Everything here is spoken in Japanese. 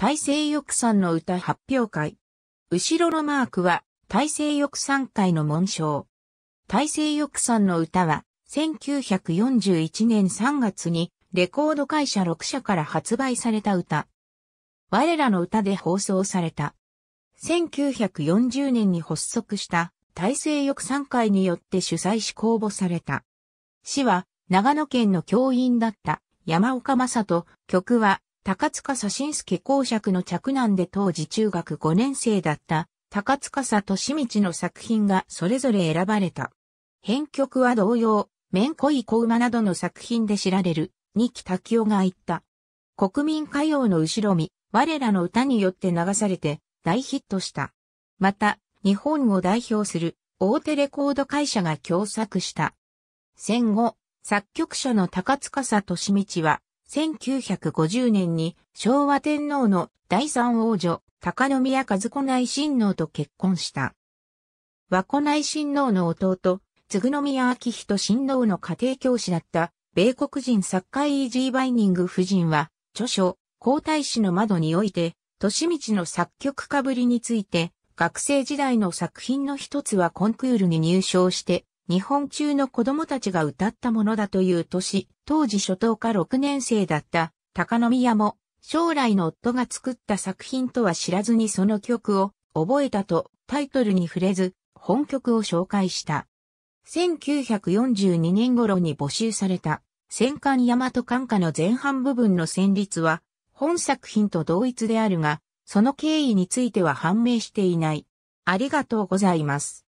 大西翼んの歌発表会。後ろのマークは、大西翼賛会の紋章。大西翼賛の歌は、1941年3月に、レコード会社6社から発売された歌。我らの歌で放送された。1940年に発足した、大西翼賛会によって主催し公募された。市は、長野県の教員だった、山岡正人、曲は、高塚佐信介公爵の着難で当時中学5年生だった高塚佐利道の作品がそれぞれ選ばれた。編曲は同様、面恋小馬などの作品で知られる、二木滝雄が言った。国民歌謡の後ろ見、我らの歌によって流されて大ヒットした。また、日本を代表する大手レコード会社が共作した。戦後、作曲者の高塚佐利道は1950年に昭和天皇の第三王女、高宮和子内親王と結婚した。和子内親王の弟、つぐの宮明人親王の家庭教師だった米国人作家イージー・バイニング夫人は、著書、皇太子の窓において、年道の作曲家ぶりについて、学生時代の作品の一つはコンクールに入賞して、日本中の子供たちが歌ったものだという年、当時初等科6年生だった高宮も将来の夫が作った作品とは知らずにその曲を覚えたとタイトルに触れず本曲を紹介した。1942年頃に募集された戦艦大和艦下の前半部分の旋律は本作品と同一であるが、その経緯については判明していない。ありがとうございます。